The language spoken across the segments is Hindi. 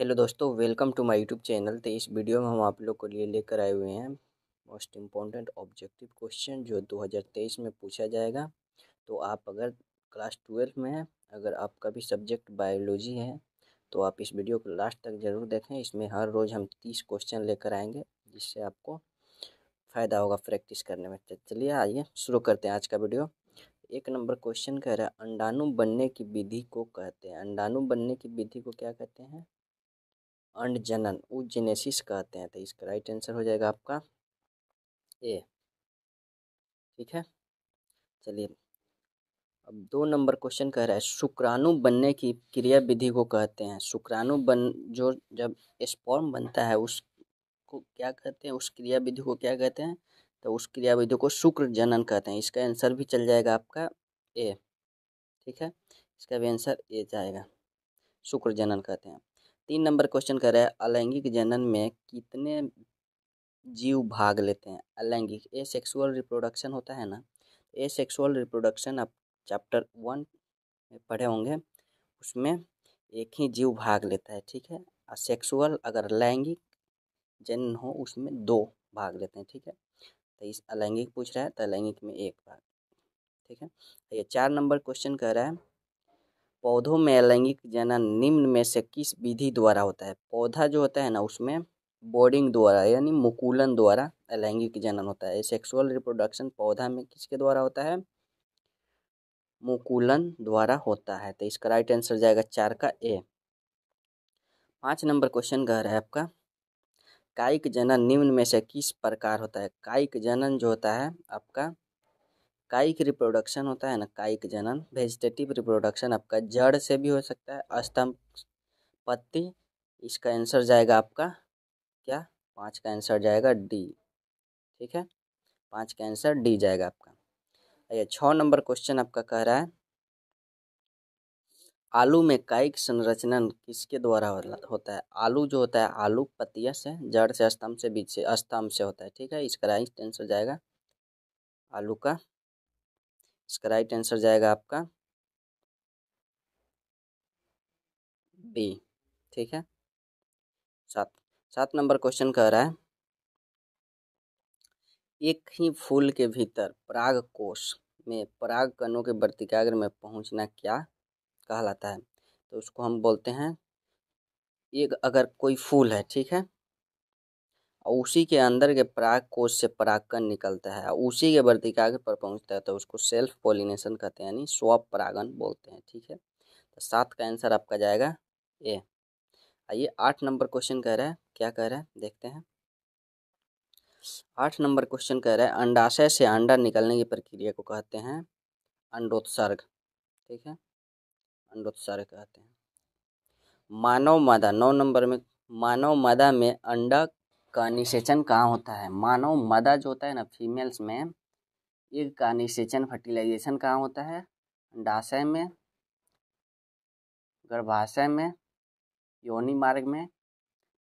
हेलो दोस्तों welcome to my YouTube channel तो इस वीडियो में हम आप लोग को लिए लेकर आए हुए हैं मोस्ट इम्पॉर्टेंट ऑब्जेक्टिव क्वेश्चन जो 2023 में पूछा जाएगा तो आप अगर क्लास ट्वेल्थ में हैं अगर आपका भी सब्जेक्ट बायोलॉजी है तो आप इस वीडियो को लास्ट तक ज़रूर देखें इसमें हर रोज़ हम तीस क्वेश्चन लेकर आएँगे जिससे आपको फ़ायदा होगा प्रैक्टिस करने में तो चलिए आइए शुरू करते हैं आज का वीडियो एक नंबर क्वेश्चन कह रहा है अंडाणु बनने की विधि को कहते हैं अंडाणु बनने की विधि को क्या कहते हैं जनन उजेनेसिस कहते हैं तो इसका राइट आंसर हो जाएगा आपका ए ठीक है चलिए अब दो नंबर क्वेश्चन कह रहा है शुक्राणु बनने की क्रिया विधि को कहते हैं शुक्राणु बन जो जब स्पॉर्म बनता है उसको क्या कहते हैं उस क्रिया विधि को क्या कहते हैं तो उस क्रिया विधि को शुक्र जनन कहते हैं इसका आंसर भी चल जाएगा आपका ए ठीक है इसका भी आंसर ए जाएगा शुक्र जनन कहते हैं तीन नंबर क्वेश्चन कर रहा है अलैंगिक जनन में कितने जीव भाग लेते हैं अलैंगिक ए सेक्सुअल रिप्रोडक्शन होता है ना ए सेक्सुअल रिप्रोडक्शन आप चैप्टर वन में पढ़े होंगे उसमें एक ही जीव भाग लेता है ठीक है और सेक्सुअल अगर लैंगिक जनन हो उसमें दो भाग लेते हैं ठीक है तो इस अलैंगिक पूछ रहा है तो अलैंगिक में एक भाग ठीक है तो ये चार नंबर क्वेश्चन कह रहा है पौधों में अलैंगिक जनन निम्न में से किस विधि द्वारा होता है पौधा जो होता है ना उसमें बोर्डिंग द्वारा यानी मुकुलन द्वारा अलैंगिक जनन होता है सेक्सुअल रिप्रोडक्शन पौधा में किसके द्वारा होता है मुकुलन द्वारा होता है तो इसका राइट आंसर जाएगा चार का ए पाँच नंबर क्वेश्चन कह रहा है आपका कायिक जनन निम्न में से किस प्रकार होता है कायिक जनन जो होता है आपका कायिक रिप्रोडक्शन होता है ना कायिक जनन वेजिटेटिव रिप्रोडक्शन आपका जड़ से भी हो सकता है अस्तम पत्ती इसका आंसर जाएगा आपका क्या पाँच का आंसर जाएगा डी ठीक है पाँच का आंसर डी जाएगा आपका ये छः नंबर क्वेश्चन आपका कह रहा है आलू में कायिक संरचना किसके द्वारा होता है आलू जो होता है आलू पतिया से जड़ से स्तंभ से बीच से स्तंभ से होता है ठीक है इसका राइट आंसर जाएगा आलू का इसका राइट आंसर जाएगा आपका बी ठीक है सात सात नंबर क्वेश्चन कह रहा है एक ही फूल के भीतर पराग कोश में पराग कणों के वर्तिकाग्र में पहुंचना क्या कहलाता है तो उसको हम बोलते हैं एक अगर कोई फूल है ठीक है उसी के अंदर के पराग कोष से परागकण निकलता है उसी के वर्तिकाग्र पर पहुंचता है तो उसको सेल्फ पोलिनेशन कहते हैं यानी स्व परागन बोलते हैं ठीक है तो सात का आंसर आपका जाएगा ए आइए आठ नंबर क्वेश्चन कह रहा है क्या कह रहा है देखते हैं आठ नंबर क्वेश्चन कह रहा है अंडाशय से अंडा निकलने की प्रक्रिया को कहते हैं अंडोत्सर्ग ठीक है अंडोत्सर्ग कहते हैं मानव मादा नौ नंबर में मानव मादा में अंडा का निषेचन कहाँ होता है मानव मदा जो होता है ना फीमेल्स में एग का निषेचन फर्टिलाइजेशन कहाँ होता है अंडाशय में गर्भाशय में योनि मार्ग में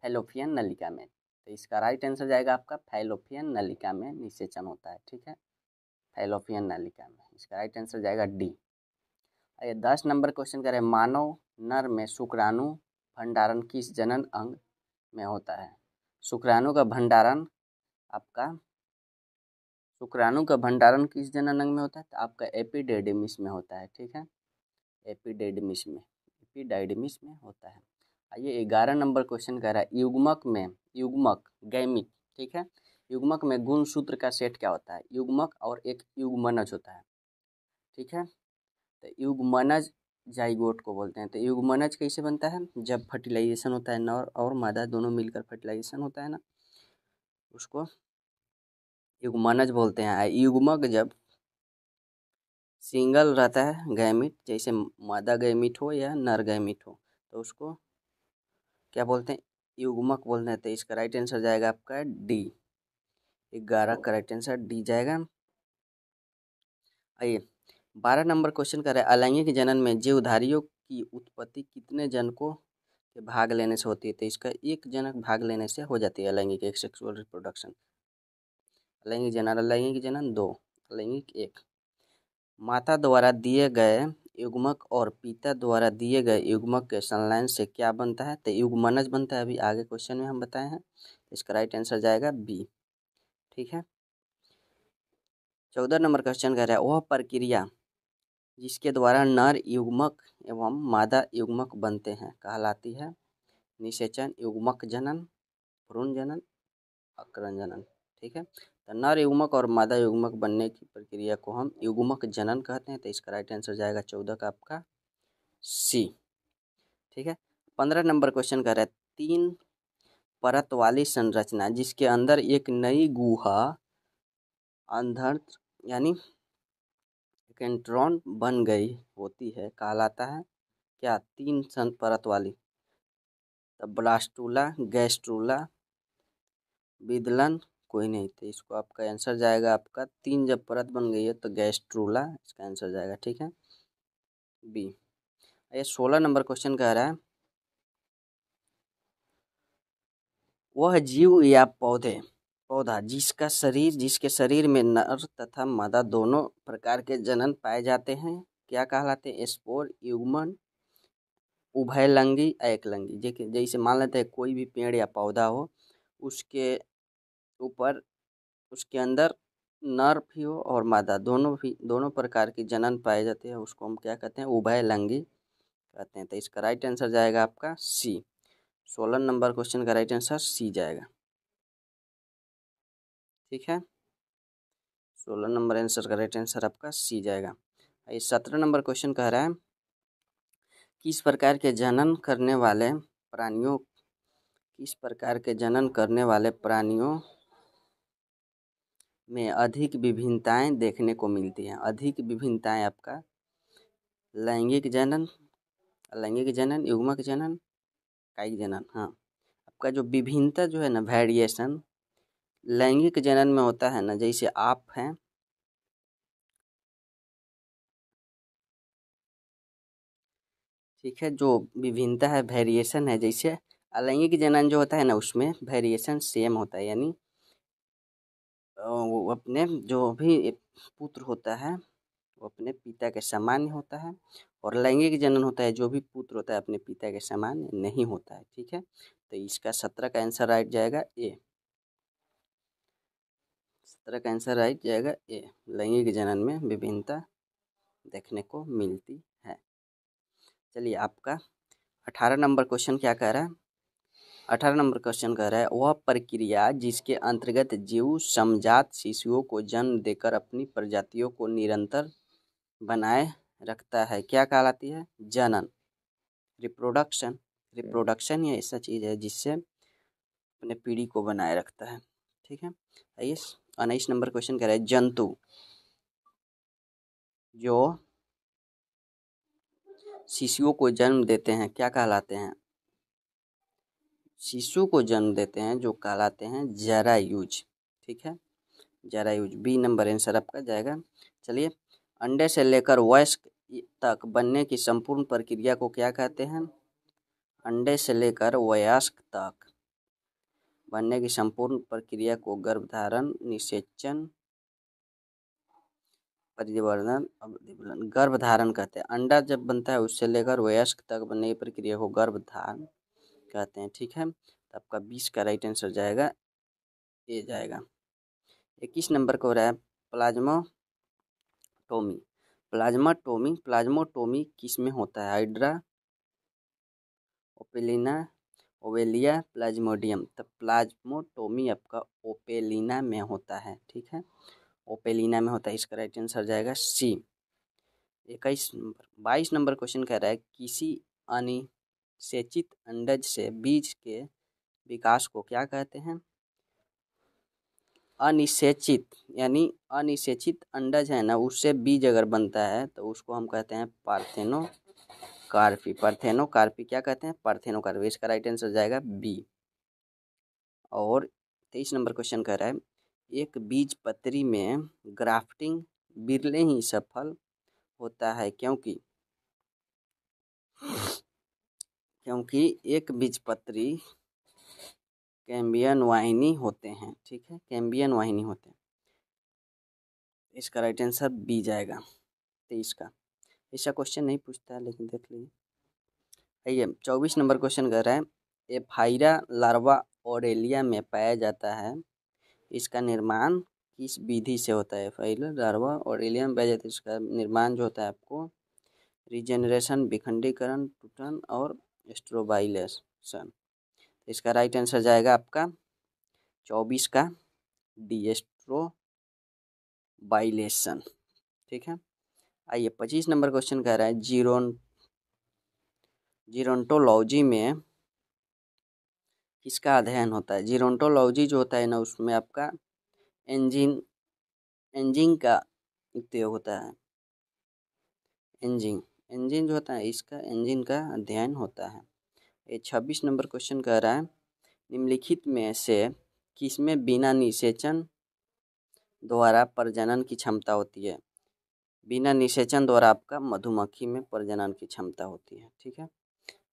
फैलोफियन नलिका में तो इसका राइट आंसर जाएगा आपका फैलोफियन नलिका में निषेचन होता है ठीक है फैलोफियन नलिका में इसका राइट आंसर जाएगा डी अरे दस नंबर क्वेश्चन करें मानव नर में शुक्राणु भंडारण किस जनन अंग में होता है शुक्राणु का भंडारण आपका शुक्राणु का भंडारण किस अंग में होता है तो आपका एपिडेडमिस में होता है ठीक है एपिडेडमिस में एपिडाइडमिस में होता है आइए ग्यारह नंबर क्वेश्चन कह रहा है युग्मक में युग्मक गैमिक ठीक है युग्मक में गुण सूत्र का सेट क्या होता है युग्मक और एक युग्मनज होता है ठीक है तो युग्मनज जाइगोट को बोलते हैं तो युगमनज कैसे बनता है जब फर्टिलाइजेशन होता है नर और मादा दोनों मिलकर फर्टिलाइजेशन होता है ना उसको युगमनज बोलते हैं युगमक जब सिंगल रहता है गैमिट जैसे मादा गैमिट हो या नर गैमिट हो तो उसको क्या बोलते हैं युगमक बोलते हैं तो इसका राइट आंसर जाएगा आपका डी ग्यारह का राइट आंसर डी जाएगा आइए बारह नंबर क्वेश्चन कर रहे हैं अलैंगिक जनन में जीवधारियों की उत्पत्ति कितने जनकों के भाग लेने से होती है तो इसका एक जनक भाग लेने से हो जाती है अलैंगिक एक सेक्सुअल रिप्रोडक्शन अलैंगिक जनन अलैंगिक जनन दो अलैंगिक एक माता द्वारा दिए गए युग्मक और पिता द्वारा दिए गए युग्मक के संलयन से क्या बनता है तो युग्मनज बनता है अभी आगे क्वेश्चन में हम बताए हैं इसका राइट आंसर जाएगा बी ठीक है चौदह नंबर क्वेश्चन कह रहा है वह प्रक्रिया जिसके द्वारा नर युग्मक एवं मादा युग्मक बनते हैं कहलाती है निषेचन युग्मक जनन भ्रूण जनन अकरण जनन ठीक है तो नर युग्मक और मादा युग्मक बनने की प्रक्रिया को हम युग्मक जनन कहते हैं तो इसका राइट आंसर जाएगा चौदह का आपका सी ठीक है पंद्रह नंबर क्वेश्चन कह रहे हैं तीन परत वाली संरचना जिसके अंदर एक नई गुहा अंधर यानी कैंटरॉन बन गई होती है कहलाता है क्या तीन संत परत वाली तब ब्लास्टूला गैस्ट्रूला विदलन कोई नहीं तो इसको आपका आंसर जाएगा आपका तीन जब परत बन गई है तो गैस्ट्रूला इसका आंसर जाएगा ठीक है बी ये सोलह नंबर क्वेश्चन कह रहा है वह जीव या पौधे पौधा जिसका शरीर जिसके शरीर में नर तथा मादा दोनों प्रकार के जनन पाए जाते हैं क्या कहलाते हैं स्पोर युगमन उभयलंगी एकलंगी जैसे जैसे मान लेते हैं कोई भी पेड़ या पौधा हो उसके ऊपर उसके अंदर नर भी हो और मादा दोनों भी दोनों प्रकार के जनन पाए जाते हैं उसको हम क्या कहते हैं उभयलंगी कहते हैं तो इसका राइट आंसर जाएगा आपका सी सोलह नंबर क्वेश्चन का राइट आंसर सी जाएगा ठीक है सोलह नंबर आंसर का राइट आंसर आपका सी जाएगा ये सत्रह नंबर क्वेश्चन कह रहा है किस प्रकार के जनन करने वाले प्राणियों किस प्रकार के जनन करने वाले प्राणियों में अधिक विभिन्नताएं देखने को मिलती हैं अधिक विभिन्नताएं आपका लैंगिक जनन लैंगिक जनन युग्मक जनन कायिक जनन हाँ आपका जो विभिन्नता जो है ना वेरिएशन लैंगिक जनन में होता है ना जैसे आप हैं ठीक है जो विभिन्नता है वेरिएशन है जैसे अलैंगिक जनन जो होता है ना उसमें वेरिएशन सेम होता है यानी वो अपने जो भी पुत्र होता है वो अपने पिता के समान होता है और लैंगिक जनन होता है जो भी पुत्र होता है अपने पिता के समान नहीं होता है ठीक है तो इसका सत्रह का आंसर राइट जाएगा ए तरह का आंसर राइट जाएगा ए लैंगिक जनन में विभिन्नता देखने को मिलती है चलिए आपका अठारह नंबर क्वेश्चन क्या कह रहा है अठारह नंबर क्वेश्चन कह रहा है वह प्रक्रिया जिसके अंतर्गत जीव समझात शिशुओं को जन्म देकर अपनी प्रजातियों को निरंतर बनाए रखता है क्या कहलाती है जनन रिप्रोडक्शन रिप्रोडक्शन ये ऐसा चीज़ है जिससे अपने पीढ़ी को बनाए रखता है ठीक है आइए उन्नीस नंबर क्वेश्चन कह रहे हैं जंतु जो शिशुओं को जन्म देते हैं क्या कहलाते हैं शिशु को जन्म देते हैं जो कहलाते हैं जरायूज ठीक है जरायूज बी नंबर आंसर आपका जाएगा चलिए अंडे से लेकर वयस्क तक बनने की संपूर्ण प्रक्रिया को क्या कहते हैं अंडे से लेकर वयस्क तक बनने की संपूर्ण प्रक्रिया को गर्भधारण निषेचन परिवर्धन गर्भधारण कहते हैं अंडा जब बनता है उससे लेकर वयस्क तक बनने की प्रक्रिया को गर्भधारण कहते हैं ठीक है तो आपका बीस का राइट आंसर जाएगा ये जाएगा इक्कीस नंबर का हो रहा है प्लाज्मा टोमी प्लाज्मा टोमी टोमी किस में होता है हाइड्रा ओपेलिना ओवेलिया प्लाज्मोडियम तो प्लाज्मोटोमी आपका ओपेलिना में होता है ठीक है ओपेलिना में होता है इसका राइट आंसर जाएगा सी इक्कीस नंबर बाईस नंबर क्वेश्चन कह रहा है किसी अनिसेचित अंडज से बीज के विकास को क्या कहते हैं अनिसेचित यानी अनिसेचित अंडज है ना उससे बीज अगर बनता है तो उसको हम कहते हैं पार्थेनो कार्पी परथेनो कार्पी क्या कहते हैं परथेनो कार्पी इसका राइट आंसर हो जाएगा बी और तेईस नंबर क्वेश्चन कह रहा है एक बीज पत्री में ग्राफ्टिंग बिरले ही सफल होता है क्योंकि क्योंकि एक बीज पत्री कैम्बियन वाहिनी होते हैं ठीक है कैम्बियन वाहिनी होते हैं इसका राइट आंसर बी जाएगा तेईस का ऐसा क्वेश्चन नहीं पूछता है लेकिन देख लीजिए आइए चौबीस नंबर क्वेश्चन कर रहा है ये फाइरा लार्वा एलिया में पाया जाता है इसका निर्माण किस विधि से होता है फाइलर लार्वा और एलिया में पाया जाता है इसका निर्माण जो होता है आपको रिजेनरेशन विखंडीकरण टूटन और स्ट्रोबाइलेशन इसका राइट आंसर जाएगा आपका चौबीस का डी एस्ट्रोबाइलेशन ठीक है आइए पच्चीस नंबर क्वेश्चन कह रहा है जीरोन जीरोंटोलॉजी में किसका अध्ययन होता है जीरोंटोलॉजी जो होता है ना उसमें आपका इंजिन इंजिन का उपयोग होता है इंजिन इंजिन जो होता है इसका इंजिन का अध्ययन होता है ये छब्बीस नंबर क्वेश्चन कह रहा है निम्नलिखित में से किसमें बिना निषेचन द्वारा प्रजनन की क्षमता होती है बिना निषेचन द्वारा आपका मधुमक्खी में प्रजनन की क्षमता होती है ठीक है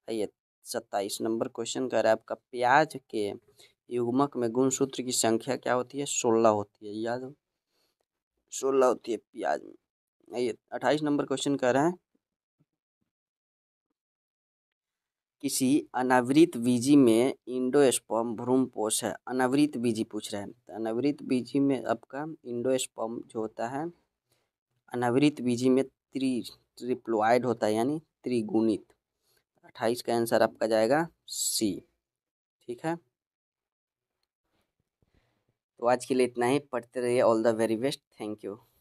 आइए सत्ताईस नंबर क्वेश्चन कह रहा है आपका प्याज के युग्मक में गुणसूत्र की संख्या क्या होती है सोलह होती है याद हो सोलह होती है प्याज में आइए अट्ठाईस नंबर क्वेश्चन कह रहा है किसी अनावृत बीजी में इंडो भ्रूम पोष है अनावृत बीजी पूछ रहे हैं अनावृत बीजी में आपका इंडो इंडोस्पर्म जो होता है अनावृत बीजी में त्रि ट्रिप्लोइड होता है यानी त्रिगुणित अट्ठाईस का आंसर आपका जाएगा सी ठीक है तो आज के लिए इतना ही पढ़ते रहिए all the very best thank you